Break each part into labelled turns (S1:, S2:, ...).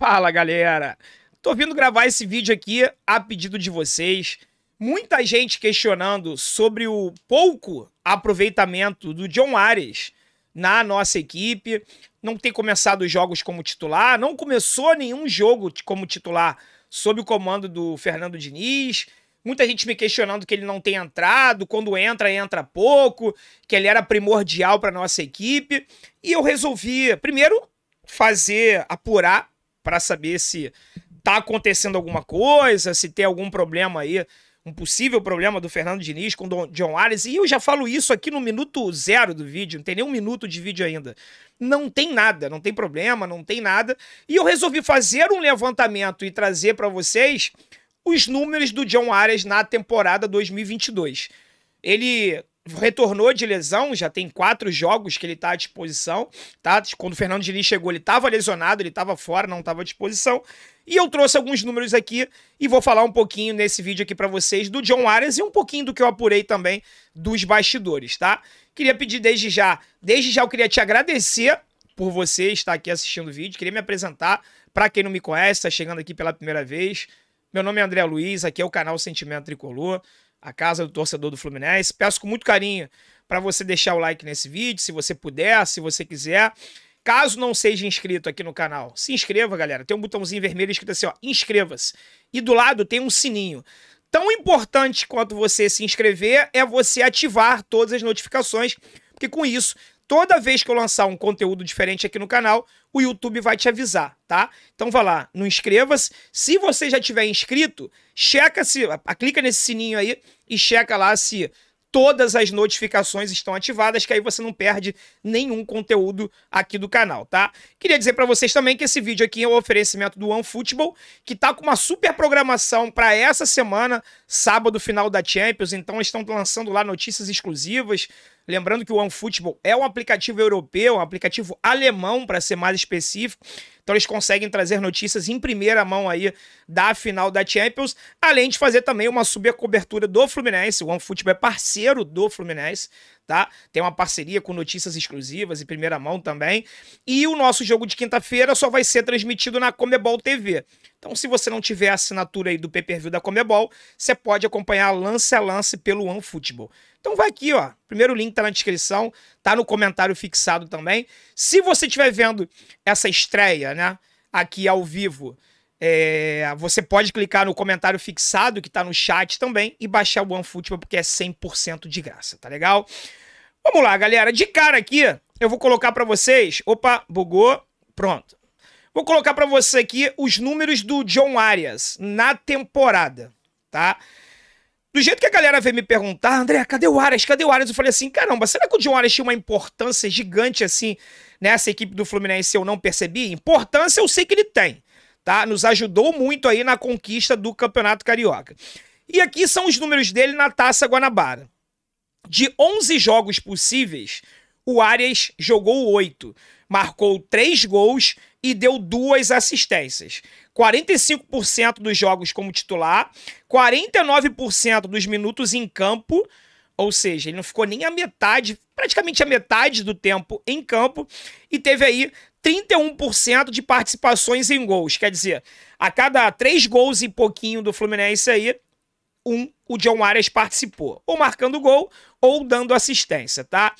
S1: Fala, galera! Tô vindo gravar esse vídeo aqui a pedido de vocês. Muita gente questionando sobre o pouco aproveitamento do John Ares na nossa equipe. Não tem começado os jogos como titular, não começou nenhum jogo como titular sob o comando do Fernando Diniz. Muita gente me questionando que ele não tem entrado, quando entra, entra pouco, que ele era primordial para nossa equipe. E eu resolvi, primeiro, fazer, apurar para saber se tá acontecendo alguma coisa, se tem algum problema aí, um possível problema do Fernando Diniz com o John Arias. E eu já falo isso aqui no minuto zero do vídeo, não tem nem um minuto de vídeo ainda. Não tem nada, não tem problema, não tem nada. E eu resolvi fazer um levantamento e trazer para vocês os números do John Arias na temporada 2022. Ele retornou de lesão, já tem quatro jogos que ele está à disposição, tá? Quando o Fernando Diniz chegou, ele estava lesionado, ele estava fora, não estava à disposição. E eu trouxe alguns números aqui e vou falar um pouquinho nesse vídeo aqui para vocês do John Arias e um pouquinho do que eu apurei também dos bastidores, tá? Queria pedir desde já, desde já eu queria te agradecer por você estar aqui assistindo o vídeo, queria me apresentar para quem não me conhece, tá chegando aqui pela primeira vez. Meu nome é André Luiz, aqui é o canal Sentimento Tricolor a casa do torcedor do Fluminense. Peço com muito carinho para você deixar o like nesse vídeo, se você puder, se você quiser. Caso não seja inscrito aqui no canal, se inscreva, galera. Tem um botãozinho vermelho escrito assim, ó, inscreva-se. E do lado tem um sininho. Tão importante quanto você se inscrever é você ativar todas as notificações, porque com isso toda vez que eu lançar um conteúdo diferente aqui no canal, o YouTube vai te avisar, tá? Então vá lá, não inscreva-se. Se você já tiver inscrito, checa se, clica nesse sininho aí e checa lá se todas as notificações estão ativadas, que aí você não perde nenhum conteúdo aqui do canal, tá? Queria dizer para vocês também que esse vídeo aqui é o um oferecimento do OneFootball, que tá com uma super programação para essa semana, sábado final da Champions, então estão lançando lá notícias exclusivas, Lembrando que o OneFootball é um aplicativo europeu, um aplicativo alemão, para ser mais específico. Então eles conseguem trazer notícias em primeira mão aí da final da Champions, além de fazer também uma subcobertura do Fluminense. O OneFootball é parceiro do Fluminense, tá? Tem uma parceria com notícias exclusivas e primeira mão também. E o nosso jogo de quinta-feira só vai ser transmitido na Comebol TV. Então, se você não tiver assinatura aí do pay-per-view da Comebol, você pode acompanhar lance a lance pelo OneFootball. Então vai aqui, ó. Primeiro link tá na descrição, tá no comentário fixado também. Se você estiver vendo essa estreia, né, aqui ao vivo, é, você pode clicar no comentário fixado que está no chat também e baixar o OneFootball porque é 100% de graça, tá legal? Vamos lá, galera. De cara aqui, eu vou colocar para vocês... Opa, bugou. Pronto. Vou colocar para você aqui os números do John Arias na temporada, tá? Do jeito que a galera veio me perguntar, André, cadê o Arias? Cadê o Arias? Eu falei assim, caramba, será que o John Arias tinha uma importância gigante assim nessa equipe do Fluminense eu não percebi? Importância eu sei que ele tem tá? Nos ajudou muito aí na conquista do Campeonato Carioca. E aqui são os números dele na Taça Guanabara. De 11 jogos possíveis, o Arias jogou 8, marcou 3 gols e deu duas assistências. 45% dos jogos como titular, 49% dos minutos em campo, ou seja, ele não ficou nem a metade, praticamente a metade do tempo em campo, e teve aí 31% de participações em gols. Quer dizer, a cada três gols e pouquinho do Fluminense aí, um, o John Arias participou, ou marcando gol ou dando assistência, tá?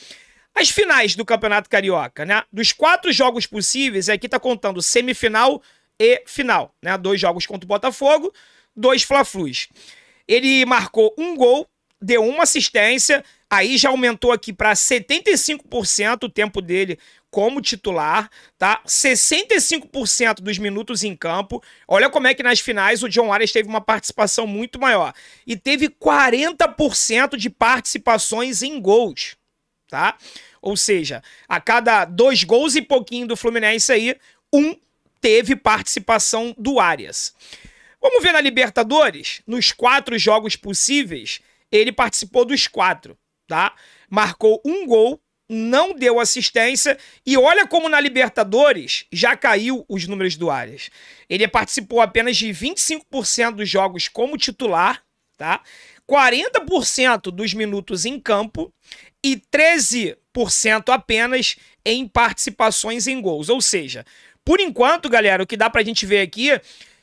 S1: As finais do Campeonato Carioca, né? Dos quatro jogos possíveis, aqui tá contando semifinal e final, né? Dois jogos contra o Botafogo, dois Fla-Flus. Ele marcou um gol, deu uma assistência Aí já aumentou aqui para 75% o tempo dele como titular, tá? 65% dos minutos em campo. Olha como é que nas finais o John Arias teve uma participação muito maior e teve 40% de participações em gols, tá? Ou seja, a cada dois gols e pouquinho do Fluminense aí, um teve participação do Arias. Vamos ver na Libertadores, nos quatro jogos possíveis, ele participou dos quatro tá? Marcou um gol, não deu assistência e olha como na Libertadores já caiu os números do Arias. Ele participou apenas de 25% dos jogos como titular, tá? 40% dos minutos em campo e 13% apenas em participações em gols. Ou seja, por enquanto, galera, o que dá pra gente ver aqui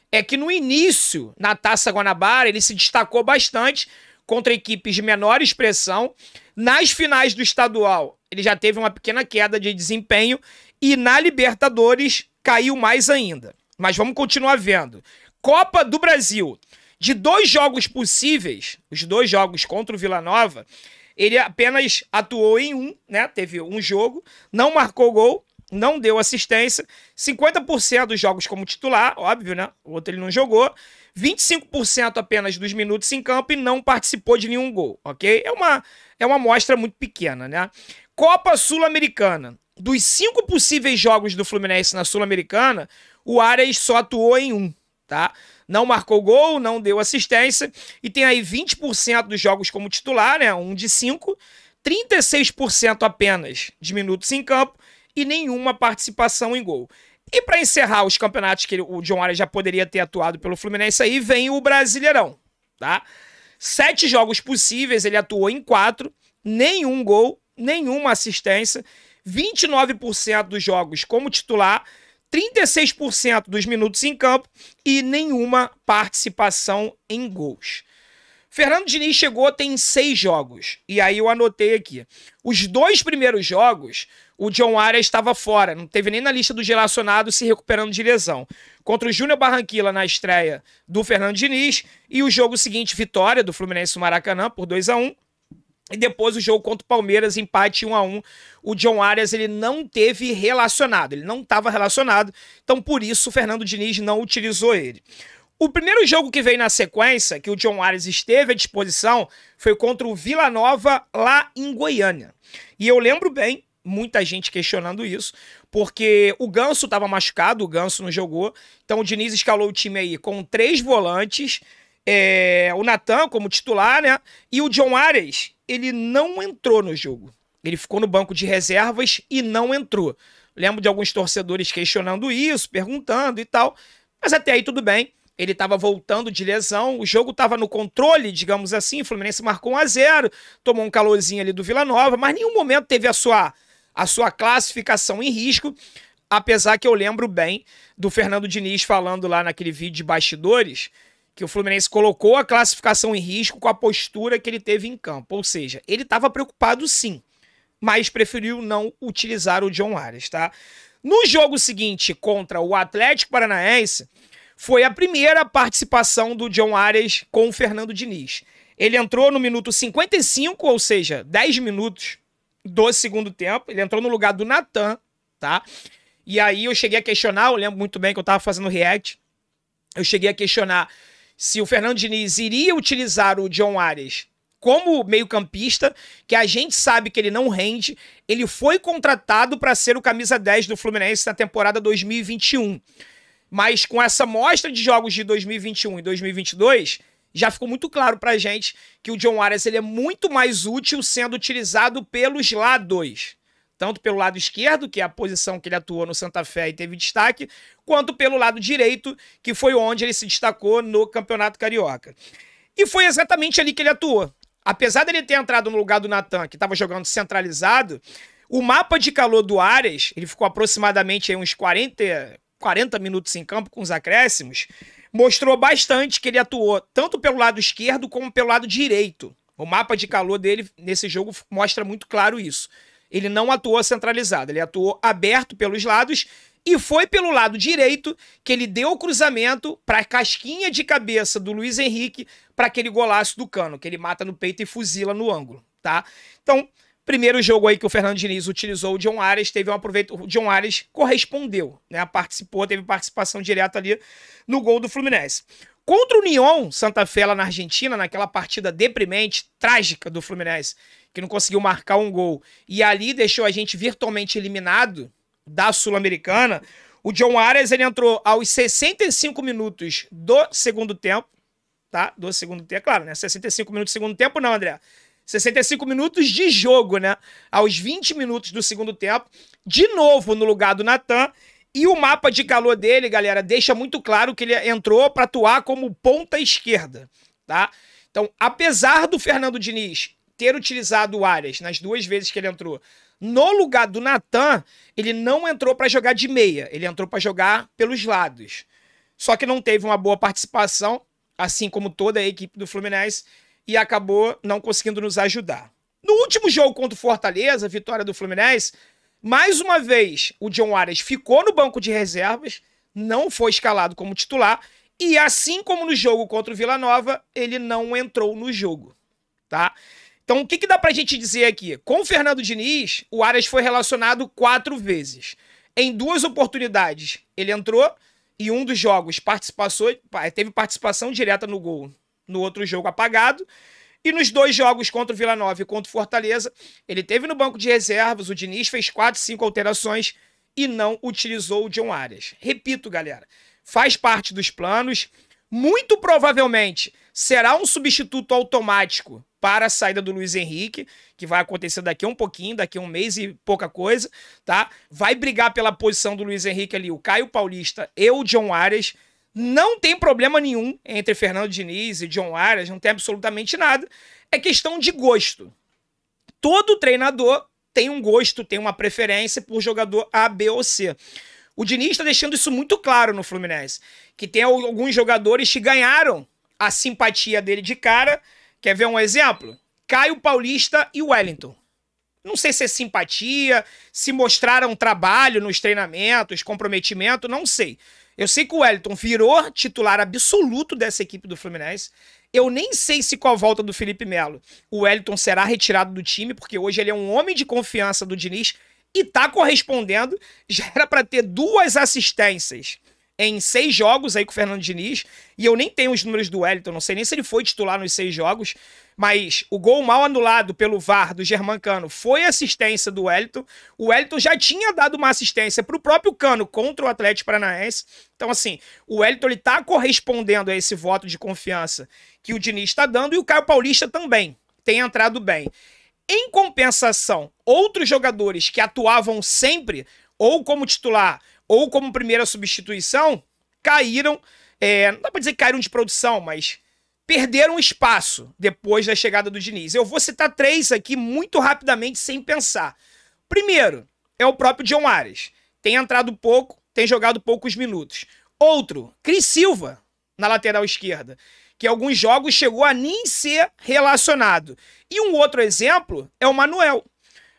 S1: é que no início, na Taça Guanabara, ele se destacou bastante, contra equipes de menor expressão. Nas finais do estadual, ele já teve uma pequena queda de desempenho e na Libertadores caiu mais ainda. Mas vamos continuar vendo. Copa do Brasil. De dois jogos possíveis, os dois jogos contra o Vila Nova, ele apenas atuou em um, né? Teve um jogo, não marcou gol não deu assistência, 50% dos jogos como titular, óbvio, né? O outro ele não jogou, 25% apenas dos minutos em campo e não participou de nenhum gol, ok? É uma, é uma amostra muito pequena, né? Copa Sul-Americana. Dos cinco possíveis jogos do Fluminense na Sul-Americana, o Arias só atuou em um, tá? Não marcou gol, não deu assistência e tem aí 20% dos jogos como titular, né? Um de cinco, 36% apenas de minutos em campo e nenhuma participação em gol. E para encerrar os campeonatos que ele, o John Arias já poderia ter atuado pelo Fluminense, aí vem o Brasileirão, tá? Sete jogos possíveis, ele atuou em quatro, nenhum gol, nenhuma assistência, 29% dos jogos como titular, 36% dos minutos em campo e nenhuma participação em gols. Fernando Diniz chegou tem seis jogos, e aí eu anotei aqui. Os dois primeiros jogos o John Arias estava fora, não teve nem na lista dos relacionados se recuperando de lesão. Contra o Júnior Barranquilla na estreia do Fernando Diniz e o jogo seguinte, vitória do Fluminense no Maracanã por 2 a 1 e depois o jogo contra o Palmeiras, empate 1 a 1 O John Arias ele não teve relacionado, ele não estava relacionado, então por isso o Fernando Diniz não utilizou ele. O primeiro jogo que veio na sequência, que o John Arias esteve à disposição, foi contra o Vila Nova lá em Goiânia. E eu lembro bem muita gente questionando isso, porque o Ganso estava machucado, o Ganso não jogou. Então o Diniz escalou o time aí com três volantes, é, o Natan como titular, né? E o John Arias, ele não entrou no jogo. Ele ficou no banco de reservas e não entrou. Lembro de alguns torcedores questionando isso, perguntando e tal. Mas até aí tudo bem. Ele estava voltando de lesão, o jogo estava no controle, digamos assim. O Fluminense marcou 1 a 0 tomou um calorzinho ali do Vila Nova, mas nenhum momento teve a sua a sua classificação em risco, apesar que eu lembro bem do Fernando Diniz falando lá naquele vídeo de bastidores que o Fluminense colocou a classificação em risco com a postura que ele teve em campo. Ou seja, ele estava preocupado sim, mas preferiu não utilizar o John Arias, tá? No jogo seguinte contra o Atlético Paranaense, foi a primeira participação do John Arias com o Fernando Diniz. Ele entrou no minuto 55, ou seja, 10 minutos do segundo tempo. Ele entrou no lugar do Natan, tá? E aí eu cheguei a questionar, eu lembro muito bem que eu tava fazendo react. Eu cheguei a questionar se o Fernando Diniz iria utilizar o John Arias como meio-campista, que a gente sabe que ele não rende. Ele foi contratado para ser o camisa 10 do Fluminense na temporada 2021. Mas com essa mostra de jogos de 2021 e 2022, já ficou muito claro pra gente que o John Arias ele é muito mais útil sendo utilizado pelos lados. Tanto pelo lado esquerdo, que é a posição que ele atuou no Santa Fé e teve destaque, quanto pelo lado direito, que foi onde ele se destacou no Campeonato Carioca. E foi exatamente ali que ele atuou. Apesar dele ter entrado no lugar do Natan, que estava jogando centralizado, o mapa de calor do Arias, ele ficou aproximadamente uns 40, 40 minutos em campo com os acréscimos, mostrou bastante que ele atuou tanto pelo lado esquerdo como pelo lado direito. O mapa de calor dele nesse jogo mostra muito claro isso. Ele não atuou centralizado, ele atuou aberto pelos lados e foi pelo lado direito que ele deu o cruzamento para a casquinha de cabeça do Luiz Henrique para aquele golaço do Cano, que ele mata no peito e fuzila no ângulo, tá? Então, Primeiro jogo aí que o Fernando Diniz utilizou o John Arias, teve um aproveito, o John Arias correspondeu, né? Participou, teve participação direta ali no gol do Fluminense. Contra o Nyon, Santa Fé lá na Argentina, naquela partida deprimente, trágica do Fluminense, que não conseguiu marcar um gol e ali deixou a gente virtualmente eliminado da Sul-Americana. O John Arias ele entrou aos 65 minutos do segundo tempo, tá? Do segundo tempo, claro, né? 65 minutos do segundo tempo não, André. 65 minutos de jogo, né? Aos 20 minutos do segundo tempo, de novo no lugar do Natan. E o mapa de calor dele, galera, deixa muito claro que ele entrou para atuar como ponta esquerda, tá? Então, apesar do Fernando Diniz ter utilizado o Arias nas duas vezes que ele entrou, no lugar do Natan, ele não entrou para jogar de meia, ele entrou para jogar pelos lados. Só que não teve uma boa participação, assim como toda a equipe do Fluminense, e acabou não conseguindo nos ajudar. No último jogo contra o Fortaleza, vitória do Fluminense, mais uma vez o John Arias ficou no banco de reservas, não foi escalado como titular e assim como no jogo contra o Vila Nova, ele não entrou no jogo, tá? Então, o que, que dá pra gente dizer aqui? Com o Fernando Diniz, o Arias foi relacionado quatro vezes. Em duas oportunidades, ele entrou e um dos jogos participou, teve participação direta no gol no outro jogo apagado. E nos dois jogos contra o Vila Nova e contra o Fortaleza, ele teve no banco de reservas, o Diniz fez quatro, cinco alterações e não utilizou o John Arias. Repito, galera, faz parte dos planos, muito provavelmente será um substituto automático para a saída do Luiz Henrique, que vai acontecer daqui a um pouquinho, daqui a um mês e pouca coisa, tá? Vai brigar pela posição do Luiz Henrique ali o Caio Paulista e o John Arias. Não tem problema nenhum entre Fernando Diniz e John Arias, não tem absolutamente nada. É questão de gosto. Todo treinador tem um gosto, tem uma preferência por jogador A, B ou C. O Diniz está deixando isso muito claro no Fluminense, que tem alguns jogadores que ganharam a simpatia dele de cara. Quer ver um exemplo? Caio Paulista e Wellington. Não sei se é simpatia, se mostraram trabalho nos treinamentos, comprometimento, não sei. Eu sei que o Wellington virou titular absoluto dessa equipe do Fluminense. Eu nem sei se com a volta do Felipe Melo o Wellington será retirado do time, porque hoje ele é um homem de confiança do Diniz e tá correspondendo. Já era para ter duas assistências em seis jogos aí com o Fernando Diniz. E eu nem tenho os números do Wellington, não sei nem se ele foi titular nos seis jogos. Mas o gol mal anulado pelo VAR do Cano foi assistência do Wellington. O Wellington já tinha dado uma assistência para o próprio Cano contra o Atlético Paranaense. Então, assim, o Wellington está correspondendo a esse voto de confiança que o Diniz está dando e o Caio Paulista também tem entrado bem. Em compensação, outros jogadores que atuavam sempre ou como titular ou como primeira substituição, caíram. É, não dá pra dizer que caíram de produção, mas perderam espaço depois da chegada do Diniz. Eu vou citar três aqui muito rapidamente, sem pensar. Primeiro, é o próprio John Ares. Tem entrado pouco, tem jogado poucos minutos. Outro, Cris Silva, na lateral esquerda, que alguns jogos chegou a nem ser relacionado. E um outro exemplo é o Manuel.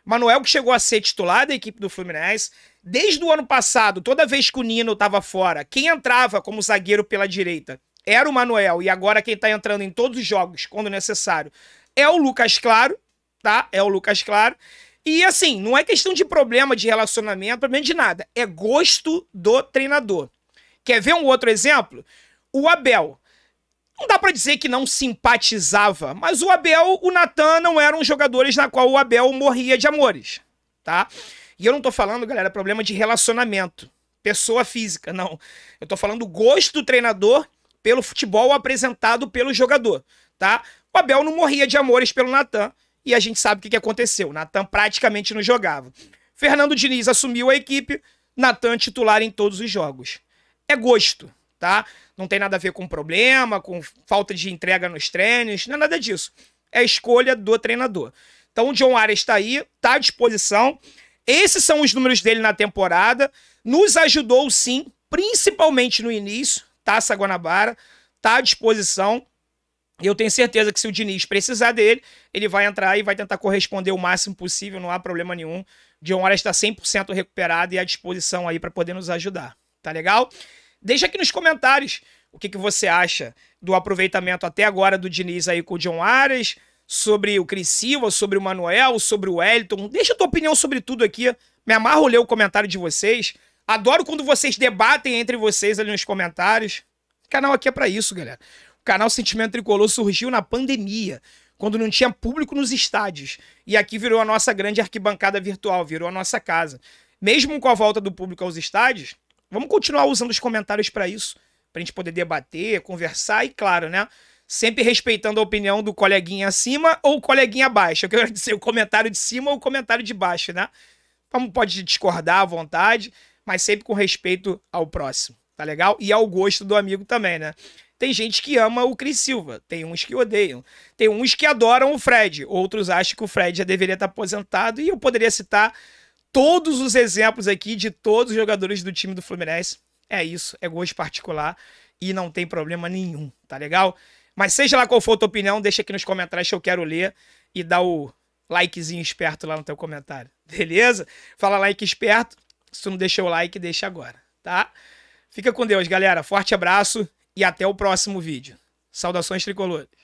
S1: Manuel que chegou a ser titular da equipe do Fluminense, Desde o ano passado, toda vez que o Nino estava fora, quem entrava como zagueiro pela direita era o Manuel, e agora quem está entrando em todos os jogos, quando necessário, é o Lucas Claro, tá? É o Lucas Claro. E assim, não é questão de problema de relacionamento, problema de nada. É gosto do treinador. Quer ver um outro exemplo? O Abel. Não dá para dizer que não simpatizava, mas o Abel, o Natan não eram jogadores na qual o Abel morria de amores, tá? E eu não tô falando, galera, problema de relacionamento, pessoa física, não. Eu tô falando gosto do treinador pelo futebol apresentado pelo jogador, tá? O Abel não morria de amores pelo Natan e a gente sabe o que, que aconteceu. Natan praticamente não jogava. Fernando Diniz assumiu a equipe, Natan titular em todos os jogos. É gosto, tá? Não tem nada a ver com problema, com falta de entrega nos treinos, não é nada disso. É escolha do treinador. Então o John Arias está aí, está à disposição. Esses são os números dele na temporada. Nos ajudou sim, principalmente no início. Taça tá, Guanabara, tá à disposição. E eu tenho certeza que se o Diniz precisar dele, ele vai entrar e vai tentar corresponder o máximo possível, não há problema nenhum. John Hora está 100% recuperado e à disposição aí para poder nos ajudar. Tá legal? Deixa aqui nos comentários o que, que você acha do aproveitamento até agora do Diniz aí com o John Aras, sobre o Cris Silva, sobre o Manuel, sobre o Wellington. Deixa a tua opinião sobre tudo aqui. Me amarro ler o comentário de vocês. Adoro quando vocês debatem entre vocês ali nos comentários. O canal aqui é para isso, galera. O canal Sentimento Tricolor surgiu na pandemia, quando não tinha público nos estádios. E aqui virou a nossa grande arquibancada virtual, virou a nossa casa. Mesmo com a volta do público aos estádios, vamos continuar usando os comentários para isso, pra gente poder debater, conversar e, claro, né? sempre respeitando a opinião do coleguinha acima ou coleguinha abaixo. Eu quero dizer o comentário de cima ou o comentário de baixo, né? Então pode discordar à vontade, mas sempre com respeito ao próximo, tá legal? E ao gosto do amigo também, né? Tem gente que ama o Cris Silva, tem uns que odeiam. Tem uns que adoram o Fred, outros acham que o Fred já deveria estar aposentado e eu poderia citar todos os exemplos aqui de todos os jogadores do time do Fluminense. É isso, é gosto particular e não tem problema nenhum, tá legal? Mas seja lá qual for a tua opinião, deixa aqui nos comentários que eu quero ler e dá o likezinho esperto lá no teu comentário. Beleza? Fala like esperto. Se tu não deixou o like, deixa agora, tá? Fica com Deus, galera. Forte abraço e até o próximo vídeo. Saudações tricolores.